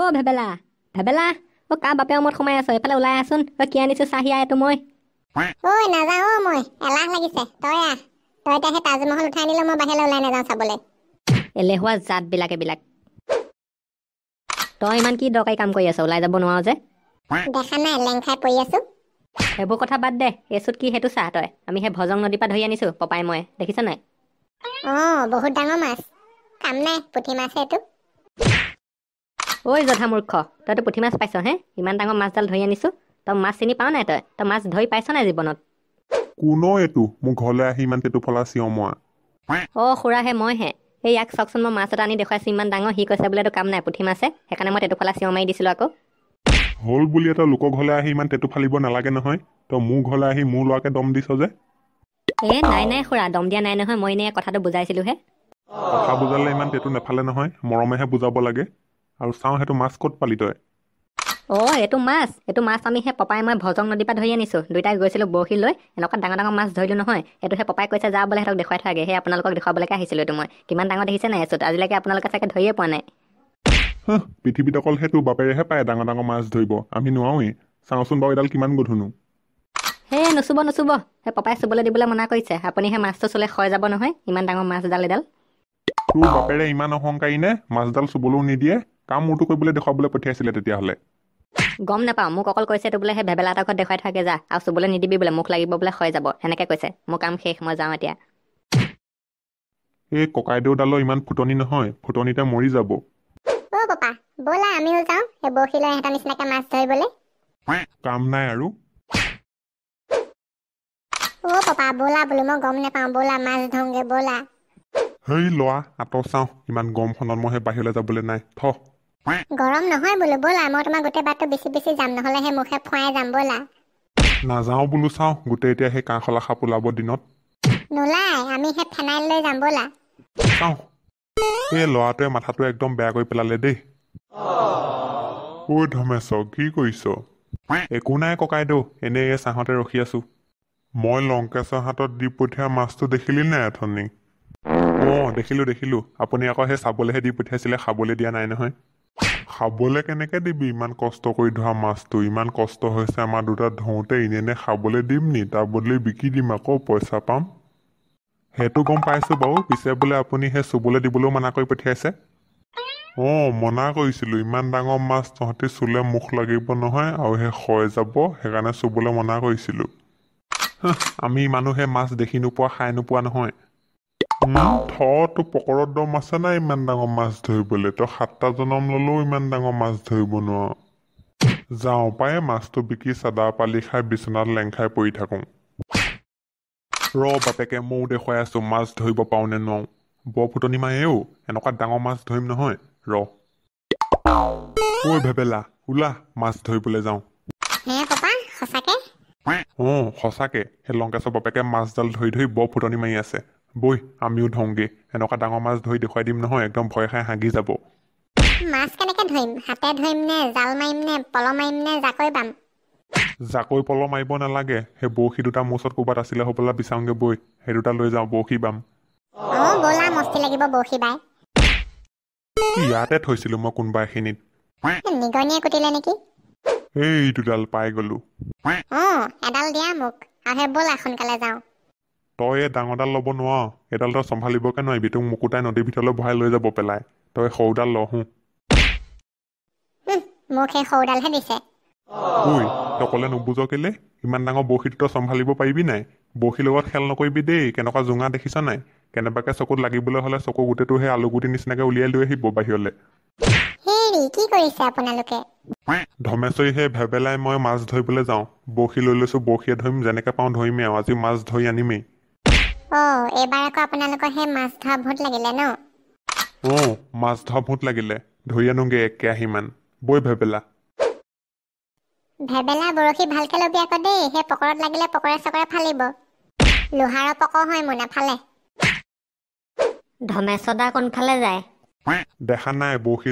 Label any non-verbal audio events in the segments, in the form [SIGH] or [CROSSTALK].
ô bé bella bé bella ô cá bà bèo mốt không ai sợi bà lâu la xuân ô kia ni sư sa hiai tu môi ôi nà ra ô môi ẻ lá lagi sẻ tôi à tôi đã hết tà dù mohon thay ni lô mô bà hello la nè dàn sà bole ê lê hoa zát bila kê bila তই ইমান কি দৰকাৰী কাম কৰি আছ ওলাই যাব নোৱাৰ যে দেখা নাই লেং খাই পৰি আছো সেইবোৰ কথা বাদ দে এচুত কি সেইটো চাহ তই আমি সেই ভজং নদী পৰা ধৰি আনিছো পপাই মই দেখিছ নাই অ বহুত ডাঙৰ মাছ কাম নাই পুঠি মাছ এইটো ঐ যধা মূৰ্খ তইতো পুঠি মাছ পাইছ হে ইমান ডাঙৰ মাছডাল ধৰি আনিছো তই মাছ চিনি পাও নাই তই তই মাছ ধৰি পাইছ নাই জীৱনত কোনো এইটো মোৰ ঘৰলৈ আহি ইমান তেতু ফলা চিঞমোৱা অ খুৰাহে মইহে এই ইয়াক চকচোন মই মাছ আনি দেখুৱাইছো ইমান ডাঙৰ সি কৈছে বোলে কাম নাই পুঠি মাছে সেইকাৰণে মই তেতু ফলা চিঞৰ মাৰি দিছিলো আকৌ হ'ল বুলি এটা লোক ঘৰলৈ আহি ইমান তেতু ফালিব নালাগে নহয় তই মোৰ ঘৰলৈ আহি মোৰ ল'ৰাকে দম দিছ যে এ নাই নাই খুৰা দম দিয়া নাই নহয় মই এনেই কথাটো বুজাইছিলোহে কথা বুজালে ইমান তেতু নেফালে নহয় মৰমেহে বুজাব লাগে আৰু চাওঁ সেইটো মাছ ক'ত পালি তই অঁ এইটো মাছ এইটো মাছ আমি সেই পপাই মই ভজং নদীৰ পৰা ধৰি আনিছোঁ দুয়োটাই গৈছিলোঁ বৰশী লৈ এনেকুৱা ডাঙৰ ডাঙৰ মাছ ধৰিলোঁ নহয় এইটো সেই পপাই কৈছে যা বোলে সিহঁতক দেখুৱাই থাকে সেই আপোনালোকক দেখুৱাবলৈকে আহিছিলোঁ এইটো মই কিমান ডাঙৰ দেখিছে নাই এচুত আজিলৈকে আপোনালোকে চাগে ধৰিয়ে পোৱা নাই পৃথিৱীত অকল সেইটো বাপেৰেহে পায় ডাঙৰ ডাঙৰ মাছ ধৰিব আমি নোৱাৰোৱেই চাওঁচোন বাৰু এডাল কিমান গধুনো সেয়ে নচুব নচুব সেই পপাই চুবলৈ দিবলৈ মনা কৰিছে আপুনি সেই মাছটো চুলে খয় যাব নহয় ইমান ডাঙৰ মাছডাল এডাল তোৰ বাপেৰে ইমান অহংকাৰী নে মাছডাল চুবলৈও নিদিয়ে কাম মোৰটো কৰিবলৈ দেখুৱাবলৈ পঠিয়াইছিলে তেতিয়াহ'লে গম নাপাওঁ মোক অকল কৈছে তোৰ বোলে সেই ভেবেলা এটা ঘৰত দেখুৱাই থাকে যা আৰু চুবলৈ নিদিবি বোলে মোক লাগিব বোলে হৈ যাব সেনেকৈ কৈছে মোৰ কাম শেষ মই যাওঁ এতিয়া এই ককাইদেউডালৰ ইমান ফুটনি নহয় ফুটনিতে মৰি যাব কাম নাই আৰু হেই লোৱা আঁতৰ চাওঁ ইমান গৰম খনত মই সেই বাহিৰলৈ যাবলৈ নাই থ গৰম নহয় বোলো ব'লা মই তোমাক গোটেই বাটটো বেছি বেছি যাম নহ'লেহে মুখে ফুৱাই যাম ব'লা নাযাওঁ বোলো চাওঁ গোটেই এতিয়া সেই কাঁহ খলাখা পোলাব দিনত নোলায় আমি সেই ফেনাইল লৈ যাম ব'লা চাওঁ এই ল'ৰাটোৱে মাথাটো একদম বেয়া কৰি পেলালে দেই ঐ ধমেশ কি কৰিছ একো নাই ককাইদেউ এনেই চাহতে ৰখি আছো মই লংকেশ্বৰ হাতত দি পঠিওৱা মাছটো দেখিলি নাই অথনি অঁ দেখিলোঁ দেখিলোঁ আপুনি আকৌ সেই চাবলৈহে দি পঠিয়াইছিলে খাবলৈ দিয়া নাই নহয় খাবলৈ কেনেকে দিবি ইমান কষ্ট কৰি ধৰা মাছটো ইমান কষ্ট হৈছে আমাৰ দুটা ধৰোঁতে ইনেনে খাবলৈ দিম নি তাৰ বদলি বিকি দিম আকৌ পইচা পাম সেইটো গম পাইছো বাৰু পিছে বোলে আপুনি সেই চুবলৈ দিবলৈও মনা কৰি পঠিয়াইছে অঁ মনা কৰিছিলোঁ ইমান ডাঙৰ মাছ তহঁতি চুলে মুখ লাগিব নহয় আৰু সেই সৰে যাব সেইকাৰণে চুবলৈ মনা কৰিছিলোঁ আমি ইমানো সেই মাছ দেখি নোপোৱা খাই নোপোৱা নহয় ইমান থতো দম আছে নাই ইমান ডাঙৰ মাছ ধৰিবলৈ তই সাতটা জনম ল'লেও ইমান ডাঙৰ মাছ ধৰিব নোৱাৰ যাওঁ পায়ে মাছটো বিকি চাদা পালি খাই বিচনাত লেংখাই পৰি থাকোঁ ৰ বাপেকে মৌ দেখুৱাই আছো মাছ ধৰিব পাওঁ নে নোৱাৰো বৰ ফুটনি মায়েও এনেকুৱা ডাঙৰ মাছ ধৰিম নহয় ৰ ঐ ভেবেলা ওলা মাছ ধৰিবলৈ যাওঁ অ সঁচাকে সেই লংকেশ্বৰ বাপেকে মাছডাল ধৰি ধৰি বৰ ফুটনি মাৰি আছে বৈ আমিও ধৰোঁগৈ এনেকুৱা ডাঙৰ মাছ ধৰি দেখুৱাই দিম নহয় একদম ভয় খাই হাগি যাব মাছ কেনেকৈ ধৰিম হাতে ধৰিম নে জাল মাৰিম নে পল মাৰিম নে জাকৈ বাম জাকৈ পল মাৰিব নালাগে সেই বৰশী দুটা মোৰ ওচৰত ক'ৰবাত আছিলে হ'বলা বিচাৰোগে বৈ সেই দুটা লৈ যাওঁ বৰশী বাম ব'লা মস্তি লাগিব বৰশী বাই ইয়াতে থৈছিলো মই কোনোবা এখিনিত নিগনিয়ে কুটিলে নেকি এইটোডাল পাই গলো অ এডাল দিয়া মোক আহে ব'লা সোনকালে যাওঁ তই এই ডাঙৰডাল ল'ব নোৱাৰ এইডাল তই চম্ভালিবকে নোৱাৰিবি তোক মুকুতাই নদীৰ ভিতৰলৈ ভৰাই লৈ যাব পেলাই তই সৰুডাল লওঁ মোক সেই নুবুজ কেলে ইমান ডাঙৰ বৰশীটো তই চম্ভালিব পাৰিবি নাই বৰশীৰ লগত খেল নকৰিবি দেই কেনেকুৱা জোঙা দেখিছ নাই কেনেবাকে চকুত লাগিবলৈ হ'লে চকু গোটেইটো সেই আলু আলুগুটি নিচিনাকে উলিয়াই লৈ আহিব বাহিৰলৈ আপোনালোকে ধমেশ্বৰী সেই ভেবেলাই মই মাছ ধৰিবলৈ যাওঁ বৰশী লৈ লৈছো বৰশীয়ে ধৰিম যেনেকে পাওঁ ধৰিমেই আৰু আজি মাছ ধৰি আনিমেই দেখা নাই বৰশী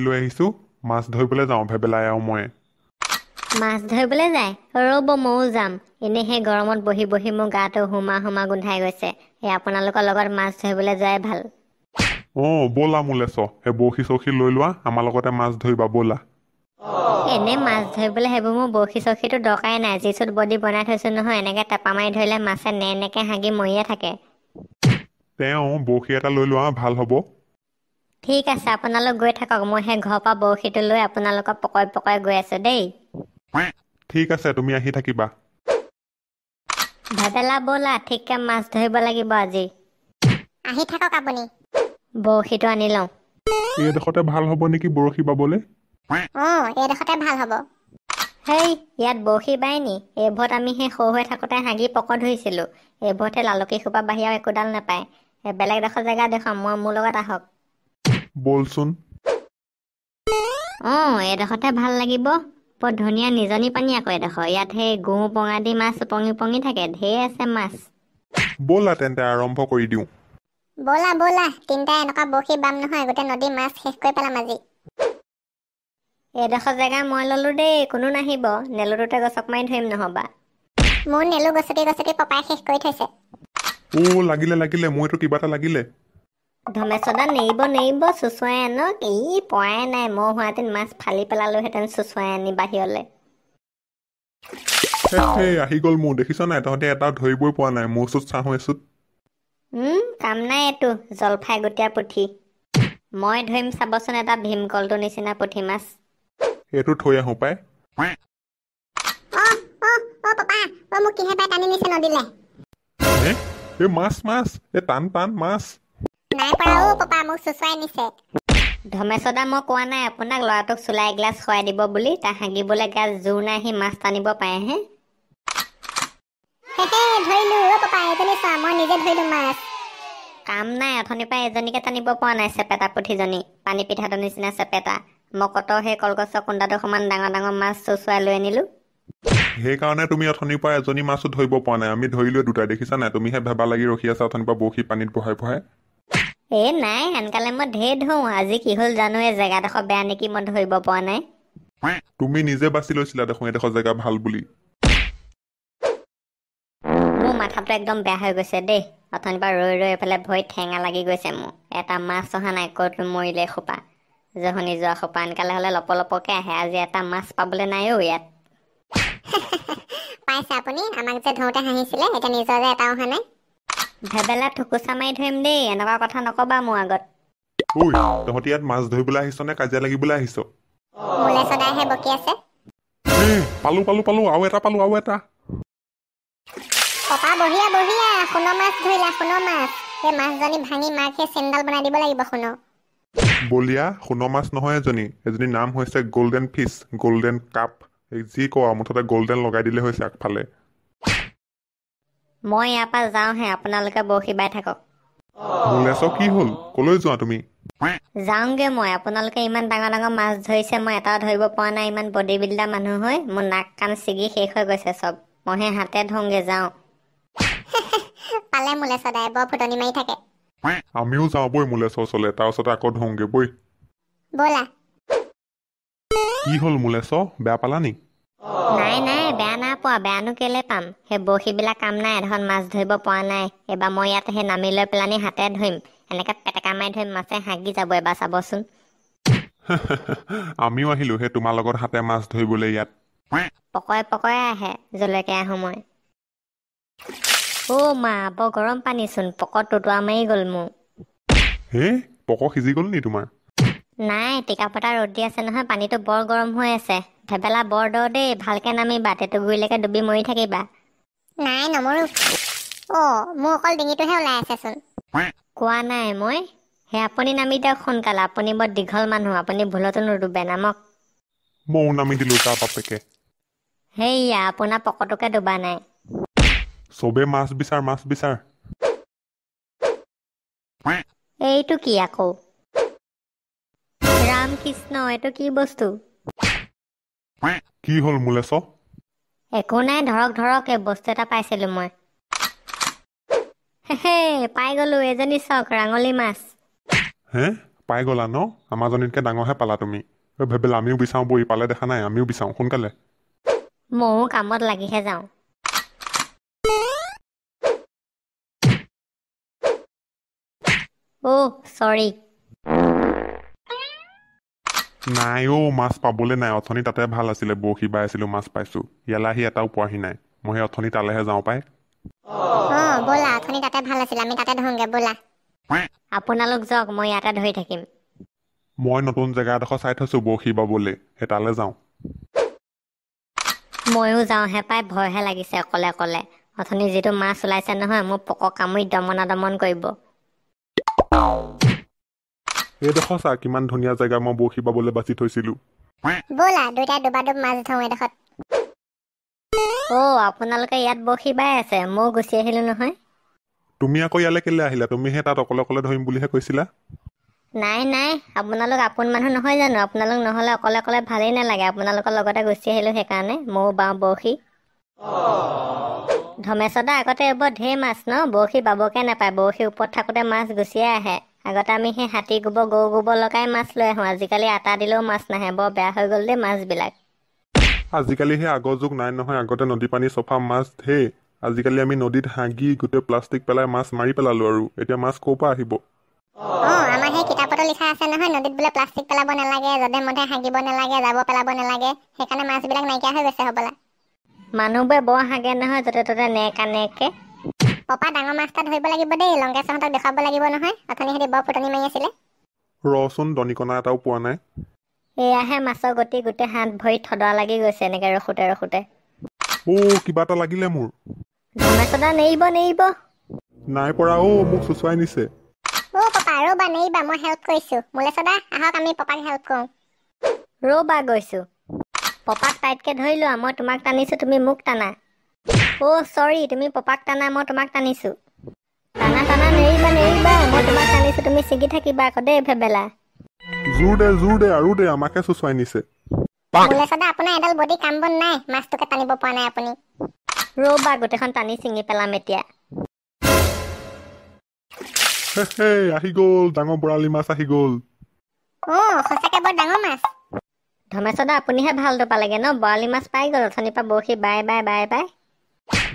লৈ আহিছো মাছ ধৰিবলৈ যাওঁ ভেবেলাই আৰু মই মাছ ধৰিবলৈ যায় ৰব ময়ো যাম এনেহে গৰমত বহি বহি মোৰ গাটো সোমা সোমা গোন্ধাই গৈছে এই আপোনালোকৰ লগত মাছ ধৰিবলৈ যোৱাই ভাল অ বলা মোলে চ হে বৰশী চৰখী লৈ লোৱা আমাৰ লগতে মাছ ধৰিবা বলা এনে মাছ ধৰিবলৈ সেইবোৰ মোৰ বৰশী চৰখীটো দৰকাৰে নাই যি চুট বডি বনাই থৈছো নহয় এনেকে টেপা মাৰি ধৰিলে মাছে নে এনেকে হাগি মৰিয়ে থাকে তেওঁ বৰশী এটা লৈ লোৱা ভাল হ'ব ঠিক আছে আপোনালোক গৈ থাকক মই সেই ঘৰৰ পৰা বৰশীটো লৈ আপোনালোকৰ পকৰে পকৰে গৈ আছো দেই ঠিক আছে তুমি আহি থাকিবা ভাতালা বলা ঠিককে মাছ ধৰিব লাগিব আজি আহি থাকক আপুনি বৰশীটো আনি লওঁ এইডোখৰতে ভাল হ'ব নেকি বৰশী বাবলৈ অঁ এইডোখৰতে ভাল হ'ব হেই ইয়াত বৰশী বাই নি এইবোৰত আমি সেই সৰু হৈ থাকোঁতে হাগি পকৰ ধৰিছিলোঁ এইবোৰতে লালকীসোপা বাহিৰে একোডাল নাপায় বেলেগ এডোখৰ জেগা দেখুৱাম মই মোৰ লগত আহক বলচোন অঁ এইডোখৰতে ভাল লাগিব বৰ ধুনীয়া নিজনী পানী আকৌ এডোখৰ ইয়াত সেই গো পঙা দি মাছ উপঙি উপঙি থাকে ঢেৰ আছে মাছ ব'লা তেন্তে আৰম্ভ কৰি দিওঁ ব'লা ব'লা তিনিটা এনেকুৱা বৰশী বাম নহয় গোটেই নদী মাছ শেষ কৰি পেলাম আজি এডোখৰ জেগা মই ল'লো দেই কোনো নাহিব নেলুটোতে গছক মাৰি ধৰিম নহবা মোৰ নেলু গছতি গছতি পপাই শেষ কৰি থৈছে ও লাগিলে লাগিলে মোৰ এইটো কিবা এটা লাগিলে ধমেশ্বদা নেৰিব নেৰিব চুচুৱাই আনক এই পৰাই নাই মই হোৱাহেঁতেন মাছ ফালি পেলালোহেঁতেন চুচুৱাই আনি বাহিৰলৈ ধৰিম চাবচোন এটা ভীমকলটো পাই মোক চুচুৱাই নিছে ধমেশদা মই কোৱা নাই আপোনাক ল'ৰাটোক চোলাই এগিলাচ খুৱাই দিব বুলি তাৰ হাগিবলে গাছ জোৰ নাই সি মাছ টানিব পাৰেহে কাম নাই অথনি পৰা এজনীকে টানিব পৰা নাই চেপেটা পুঠিজনী পানী পিঠাটো নিচিনা চেপেটা মই কত সেই কলগছৰ কুণ্ডাটো সমান ডাঙৰ ডাঙৰ মাছ চুচুৱাই লৈ আনিলো সেইকাৰণে তুমি অথনিৰ পৰা এজনী মাছো ধৰিব পৰা নাই আমি ধৰিলোৱে দুটাই দেখিছা নাই তুমিহে ভেবা লাগি ৰখি আছা অথনিৰ পৰা বৰশী পানীত বহাই বহাই এ নাই সেনকালে মই ঢেৰ ধৰো আজি কি হল জানো এই জেগাডোখৰ বেয়া নেকি মই ধৰিব পৰা নাই তুমি নিজে বাছি লৈছিলা দেখোন এডোখৰ জেগা ভাল বুলি মোৰ মাথাটো একদম বেয়া হৈ গৈছে দেই অথনি পৰা ৰৈ ৰৈ এফালে ভৰিত ঠেঙা লাগি গৈছে মোৰ এটা মাছ অহা নাই ক'ত মৰিলে সোপা জহনি যোৱা সোপা এনকালে হ'লে লপ লপকে আহে আজি এটা মাছ পাবলৈ নাই ঔ ইয়াত পাইছে আপুনি আমাক যে ধৰোঁতে হাঁহিছিলে এতিয়া নিজৰ যে এটা অহা নাই ভেবেলা ঠুকুচা মাৰি ধৰিম দেই এনেকুৱা কথা নকবা মোৰ আগত ঐ তহঁতি ইয়াত মাছ ধৰিবলৈ আহিছ নে কাজিয়া লাগিবলৈ আহিছ বলিয়া সোণ মাছ নহয় এজনী এজনীৰ নাম হৈছে গল্ডেন ফিছ গল্ডেন কাপ যি কওঁ মুঠতে গল্ডেন লগাই দিলে হৈছে আগফালে মই ইয়াৰ পৰা যাওঁহে আপোনালোকে বৰশী বাই থাকক ভুৱনেশ্বৰ কি হল কলৈ যোৱা তুমি যাওঁগে মই আপোনালোকে ইমান ডাঙৰ ডাঙৰ মাছ ধৰিছে মই এটাও ধৰিব পৰা নাই ইমান বডী বিল্ডাৰ মানুহ হৈ মোৰ নাক কাণ ছিগি শেষ হৈ গৈছে চব মইহে হাতে ধৰোঁগে যাওঁ [LAUGHS] পালে মোলে সদায় বৰ ফুটনি মাৰি থাকে আমিও যাওঁ বৈ মোলে চলে তাৰ ওচৰতে আকৌ ধৰোঁগে বৈ ব'লা কি হল মোলে চ বেয়া পালা নেকি নাই নাই বেয়া নাপোৱা বেয়ানো কেলে পাম সেই বৰশীবিলাক কাম নাই এধন মাছ ধৰিব পৰা নাই এবাৰ মই ইয়াত সেই নামি লৈ পেলাই হাতেৰে ধৰিম এনেকে পেটেকা মাৰি ধৰিম মাছে হাগি যাব এবাৰ চাবচোন [LAUGHS] আমিও আহিলো সেই তোমাৰ লগত হাতে মাছ ধৰিবলৈ ইয়াত পকৰে পকৰে আহে জলকে আহো মই অ' মা বৰ গৰম পানী পানীচোন পকত টোটোৱা মাৰি গ'ল মোৰ হে পক সিজি গ'ল নি তোমাৰ নাই টিকা পটা ৰ'দ দি আছে নহয় পানীটো বৰ গৰম হৈ আছে ভেবেলা বৰ দ দেই ভালকে নামিবা টেটুগুৰিলৈকে ডুবি মৰি থাকিবা নাই নমৰো অ মোৰ অকল ডিঙিটোহে ওলাই আছেচোন কোৱা নাই মই হে আপুনি নামি দিয়ক সোনকালে আপুনি বৰ দীঘল মানুহ আপুনি ভুলতো নুডুবে নামক মৌ নামি দিলো তাৰ বাপেকে সেইয়া আপোনাৰ পকটোকে ডুবা নাই চবে মাছ বিচাৰ মাছ বিচাৰ এইটো কি আকৌ ৰাম কৃষ্ণ এইটো কি বস্তু কি হল মোলে চ একো নাই ধৰক ধৰক এই বস্তু এটা পাইছিলো মই পাই গলো এজনী চক ৰাঙলী মাছ হে পাই গলা ন আমাৰ ডাঙৰহে পালা তুমি ভেবেল আমিও বিচাৰো বৰি পালে দেখা নাই আমিও বিচাৰো সোনকালে ময়ো কামত লাগিহে যাওঁ অ' চৰি নাই অ' মাছ পাবলৈ নাই অথনি তাতে ভাল আছিলে বৰশী বাই আছিলোঁ মাছ পাইছোঁ ইয়ালাহি এটাও পোৱাহি নাই মই সেই অথনি তালেহে যাওঁ পাই মই নতুন জেগা এডোখৰ চাই থৈছোঁ বৰশী বাবলৈ সেই তালৈ যাওঁ ময়ো যাওঁ হে পাই ভয়হে লাগিছে অকলে অকলে অথনি যিটো মাছ ওলাইছে নহয় মোৰ পকক কামুৰি দমনা দমন কৰিব এডোখৰ চা কিমান ধুনীয়া জেগা মই বৰশী বাবলৈ বাচি থৈছিলো নাই নাই আপোনালোক আপোন মানুহ নহয় জানো আপোনালোক নহ'লে অকলে অকলে ভালেই নালাগে আপোনালোকৰ লগতে গুচি আহিলো সেইকাৰণে মইও বাওঁ আগতে মাছ ন বৰশী বাবকে নাপায় বৰশী ওপৰত থাকোঁতে মাছ গুচিয়ে আহে আগতে আমি সেই হাতী গোবৰ গৰু গোবৰ লগাই মাছ লৈ আহোঁ আজিকালি আটা দিলেও মাছ নাহে বৰ বেয়া হৈ গ'ল দেই মাছবিলাক আজিকালি সেই আগৰ যুগ নাই নহয় আগতে নদী পানী চফা মাছ ধেই আজিকালি আমি নদীত হাগি গোটেই প্লাষ্টিক পেলাই মাছ মাৰি পেলালো আৰু এতিয়া মাছ ক'ৰ পৰা আহিব মানুহবোৰে বৰ হাগে নহয় য'তে ত'তে নেকা নেকে পপা ডাঙৰ মাছ এটা ধৰিব লাগিব দেই লংকেশ্বৰহঁতক দেখাব লাগিব নহয় অথনি সিহঁতি বৰ ফুটনি মাৰি আছিলে ৰচোন দনিকণা এটাও পোৱা নাই এয়াহে মাছৰ গতি গোটেই হাত ভৰি থদা লাগি গৈছে এনেকে ৰখোতে ৰখোতে ও কিবা এটা লাগিলে মোৰ ধনেচদা নেৰিব নেৰিব নাই পৰা অ' মোক চুচুৱাই নিছে অ' পাপা ৰ'বা নেৰিবা মই হেল্প কৰিছোঁ মোলে চদা আহক আমি পাপাক হেল্প কৰোঁ ৰ'বা গৈছোঁ পাপাক টাইটকৈ ধৰি লোৱা মই তোমাক টানিছোঁ তুমি মোক টানা অ' চৰি তুমি পপাক টানা মই তোমাক টানিছো টানা টানা নেৰিবা নেৰিবা মই তোমাক টানিছোঁ তুমি চিগি থাকিবা আকৌ ভেবেলা জোৰ দে আৰু দে আমাকে চুচুৱাই নিছে বোলে চাদা আপোনাৰ এডাল বডি কাম বন নাই মাছটোকে টানিব পৰা নাই আপুনি ৰ'বা গোটেইখন টানি চিঙি পেলাম এতিয়া আহি গ'ল ডাঙৰ বৰালি মাছ আহি গ'ল অঁ সঁচাকৈ বৰ ডাঙৰ মাছ ধমেশ দা আপুনিহে ভালটো পালেগৈ ন বৰালি মাছ পাই গ'ল অথনিৰ পৰা বৰশী বাই বাই বাই বাই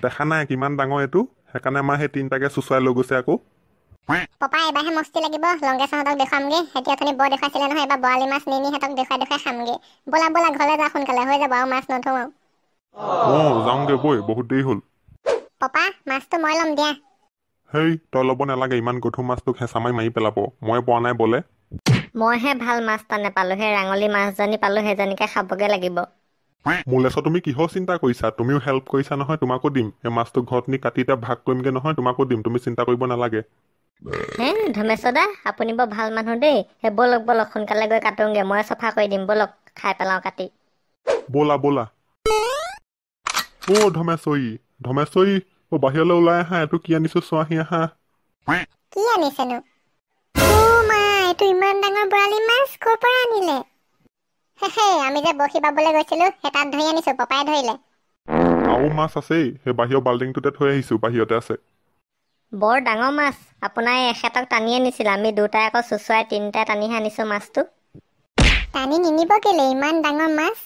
দেখা নাই কিমান ডাঙৰ এইটো সেইকাৰণে আমাৰ সেই তিনিটাকে চুচুৱাই লৈ গৈছে আকৌ পাপা এবাৰহে মস্তি লাগিব লংকে চাহতক দেখুৱামগে সেহেঁতি অথনি বৰ দেখাইছিলে নহয় এবাৰ বৰালি মাছ নিনি সিহঁতক দেখুৱাই দেখুৱাই খামগে ব'লা ব'লা ঘৰলৈ যা সোনকালে হৈ যাব আৰু মাছ নথওঁ আৰু মই ভাল মাছ এটা নেপালোঁ ৰাঙলী মাছজনী পালোঁ সেইজনীকে মোলে চ তুমি কিহৰ চিন্তা কৰিছা তুমিও হেল্প কৰিছা নহয় তোমাকো দিম এই মাছটো ঘৰত নি কাটি এতিয়া ভাগ কৰিমগে নহয় তোমাকো দিম তুমি চিন্তা কৰিব নালাগে ধমেশ দা আপুনি বৰ ভাল মানুহ দেই হে বলক বলক সোনকালে গৈ কাটোগে মই চফা কৰি দিম বলক খাই পেলাওঁ কাটি বলা বলা অ ধমেশ্বৰী ধমেশ্বৰী অ বাহিৰলৈ ওলাই আহা এইটো কি আনিছো চোৱাহি আহা কি আনিছেনো ইমান ডাঙৰ বৰালি মাছ ক'ৰ আনিলে আমি যে বৰশী বাবলৈ গৈছিলো সেই তাত ধৰি আনিছো পপাই ধৰিলে আৰু মাছ আছেই সেই বাহিৰৰ বাল্টিংটোতে থৈ আহিছো বাহিৰতে আছে বৰ ডাঙৰ মাছ আপোনাৰ এখেতক টানি আনিছিল আমি দুটাই আকৌ চুচুৱাই তিনিটাই টানিহে আনিছো মাছটো টানি নিনিব কেলে ইমান ডাঙৰ মাছ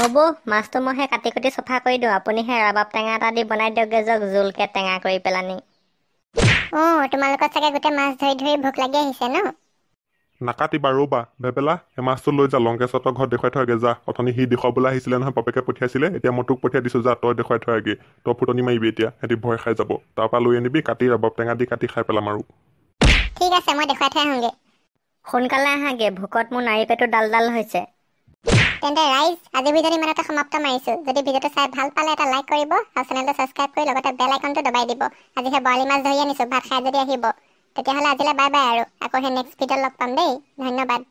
নব মাছটো মই সেই কাটি কুটি চফা কৰি দিওঁ আপুনিহে ৰবাব টেঙা এটা দি বনাই দিয়কগে যাওক জোলকে টেঙা কৰি পেলানি অঁ তোমালোকৰ চাগে গোটেই মাছ ধৰি ধৰি ভোক লাগি আহিছে ন নাকাটিবা ৰবা ভেবেলা এমাছটো লৈ যা লংকেশ্বৰ ঘৰত দেখুৱাই থৈগৈ যা অথনি সি দেখুৱাবলৈ আহিছিলে নহয় বাপেকে পঠিয়াইছিলে এতিয়া মই তোক পঠিয়াই দিছোঁ যা তই দেখুৱাই থৈগৈ তই ফুটনি মাৰিবি এতিয়া সিহঁতি ভয় খাই যাব তাৰপৰা লৈ আনিবি কাটি ৰবাব টেঙা দি কাটি খাই পেলাম আৰু ঠিক আছে মই দেখুৱাই থৈ আহোঁগে সোনকালে আহাগে ভোকত মোৰ নাৰী পেটো ডাল ডাল হৈছে তেন্তে ৰাইজ আজি ভিডিঅ'টো ইমানতে সমাপ্ত মাৰিছোঁ যদি ভিডিঅ'টো চাই ভাল পালে এটা লাইক কৰিব আৰু চেনেলটো ছাবস্ক্ৰাইব কৰি লগতে বেল আইকনটো দবাই দিব আজি সেই বৰালি মাছ ধৰি আনিছোঁ ভাত খাই যদি আহিব তেতিয়াহ'লে আজিলৈ বাই বাই আৰু আকৌ সেই নেক্সট ভিডিঅ'ত লগ পাম দেই ধন্যবাদ